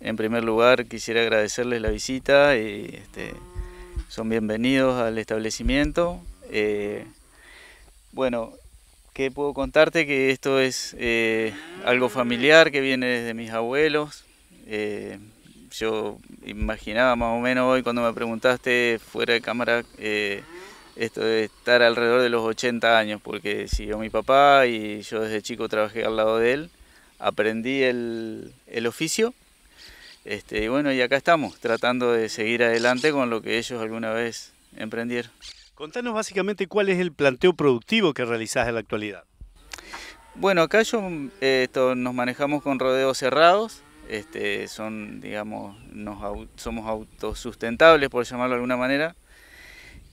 En primer lugar, quisiera agradecerles la visita. Y, eh, este, son bienvenidos al establecimiento. Eh, bueno, ¿qué puedo contarte? Que esto es eh, algo familiar que viene desde mis abuelos. yo imaginaba más o menos hoy cuando me preguntaste fuera de cámara esto de estar alrededor de los 80 años, porque siguió mi papá y yo desde chico trabajé al lado de él, aprendí el, el oficio este, y bueno, y acá estamos, tratando de seguir adelante con lo que ellos alguna vez emprendieron. Contanos básicamente cuál es el planteo productivo que realizás en la actualidad. Bueno, acá yo, eh, esto, nos manejamos con rodeos cerrados, este, son, digamos, nos, somos autosustentables, por llamarlo de alguna manera.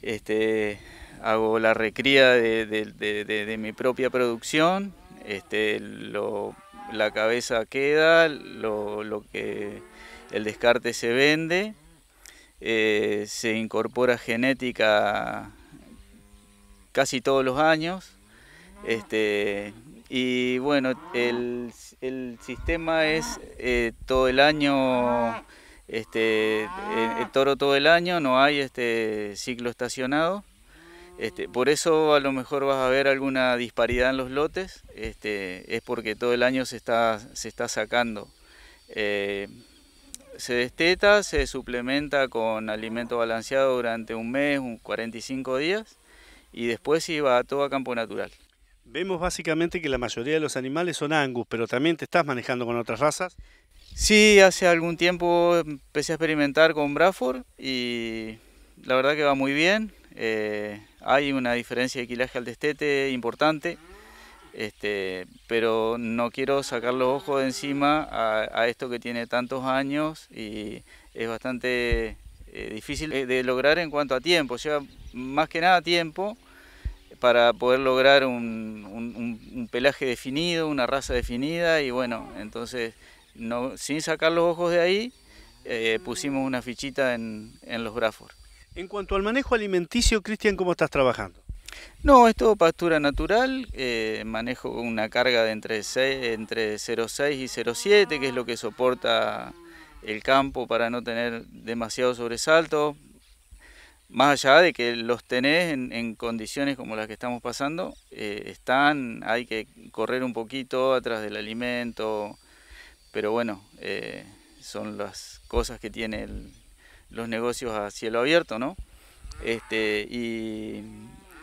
Este, hago la recría de, mi propia producción, este, la cabeza queda, lo que el descarte se vende, eh, se incorpora genética casi todos los años. Este, y bueno, el, sistema es eh, todo el año, este, el, eh, toro todo el año, no hay este ciclo estacionado. Este, por eso a lo mejor vas a ver alguna disparidad en los lotes, este, es porque todo el año se está, se está sacando se desteta, se suplementa con alimento balanceado durante un mes, un 45 días, y después iba a todo a campo natural. Vemos básicamente que la mayoría de los animales son angus, pero también te estás manejando con otras razas. Sí, hace algún tiempo empecé a experimentar con Braford y la verdad que va muy bien. Eh, hay una diferencia de quilaje al destete importante. Este, pero no quiero sacar los ojos de encima a, esto que tiene tantos años y es bastante eh, difícil de lograr en cuanto a tiempo, lleva más que nada tiempo para poder lograr un, pelaje definido, una raza definida y bueno, entonces no, sin sacar los ojos de ahí eh, pusimos una fichita en, los grafos En cuanto al manejo alimenticio, Cristian, ¿cómo estás trabajando? No, es todo pastura natural, eh, manejo una carga de entre, entre 0,6 y 0,7, que es lo que soporta el campo para no tener demasiado sobresalto. Más allá de que los tenés en, condiciones como las que estamos pasando, eh, están, hay que correr un poquito atrás del alimento, pero bueno, eh, son las cosas que tienen los negocios a cielo abierto, ¿no? Este, y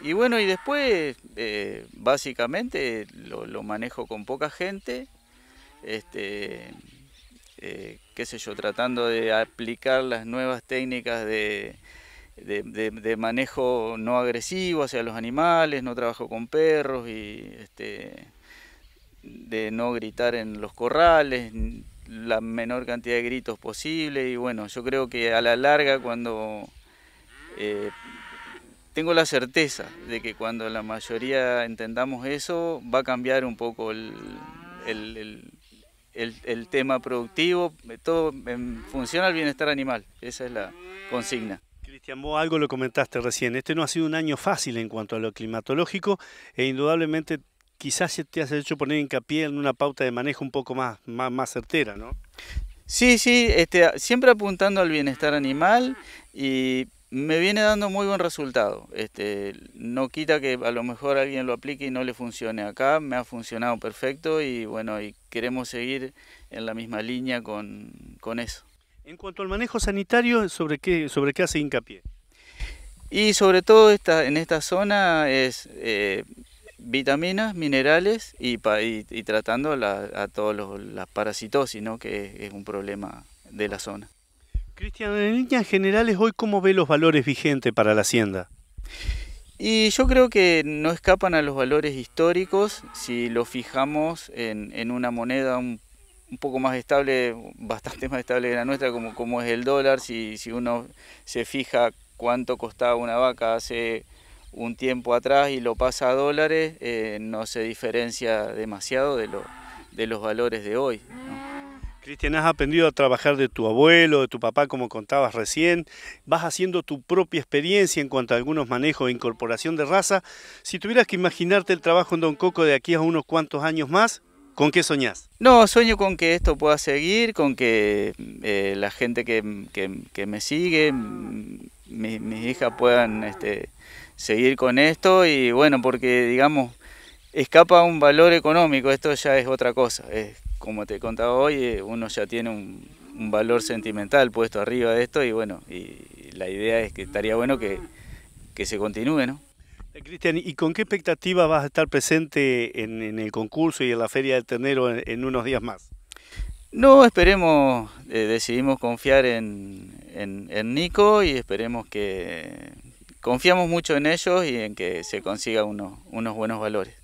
y bueno, y después eh, básicamente lo, manejo con poca gente, este, eh, qué sé yo, tratando de aplicar las nuevas técnicas de, manejo no agresivo hacia los animales, no trabajo con perros y este, de no gritar en los corrales, la menor cantidad de gritos posible y bueno, yo creo que a la larga cuando... Eh, tengo la certeza de que cuando la mayoría entendamos eso, va a cambiar un poco el, tema productivo, eh, todo funciona el al bienestar animal. Esa es la consigna. Cristian, vos algo lo comentaste recién. Este no ha sido un año fácil en cuanto a lo climatológico e indudablemente quizás te has hecho poner hincapié en una pauta de manejo un poco más, más, más certera, ¿no? Sí, sí, este, siempre apuntando al bienestar animal y me viene dando muy buen resultado. Este, no quita que a lo mejor alguien lo aplique y no le funcione acá, me ha funcionado perfecto y bueno, y queremos seguir en la misma línea con, eso. En cuanto al manejo sanitario, ¿sobre qué, sobre qué hace hincapié? Y sobre todo esta, en esta zona es eh, vitaminas, minerales y, y, y tratando a todos los, las parasitosis, que es un problema de la zona. Cristian, en líneas generales, hoy cómo ve los valores vigentes para la hacienda? Y yo creo que no escapan a los valores históricos si lo fijamos en, en una moneda un, poco más estable, bastante más estable que la nuestra, como, como es el dólar, si, si uno se fija cuánto costaba una vaca hace un tiempo atrás y lo pasa a dólares, eh, no se diferencia demasiado de, lo, de los valores de hoy. Cristian, has aprendido a trabajar de tu abuelo, de tu papá, como contabas recién. Vas haciendo tu propia experiencia en cuanto a algunos manejos e incorporación de raza. Si tuvieras que imaginarte el trabajo en Don Coco de aquí a unos cuantos años más, ¿Con qué soñás? No, sueño con que esto pueda seguir, con que eh, la gente que, me sigue, mis hijas puedan este, seguir con esto y bueno, porque digamos, escapa un valor económico, esto ya es otra cosa, como te he contado hoy, eh, uno ya tiene un, valor sentimental puesto arriba de esto y bueno, y la idea es que estaría bueno que, se continúe, ¿no? Eh, Cristian, ¿y con qué expectativa vas a estar presente en, el concurso y en la Feria del Ternero en, unos días más? No, esperemos, eh, decidimos confiar en, Nico y esperemos que... Confiamos mucho en ellos y en que se consiga unos buenos valores.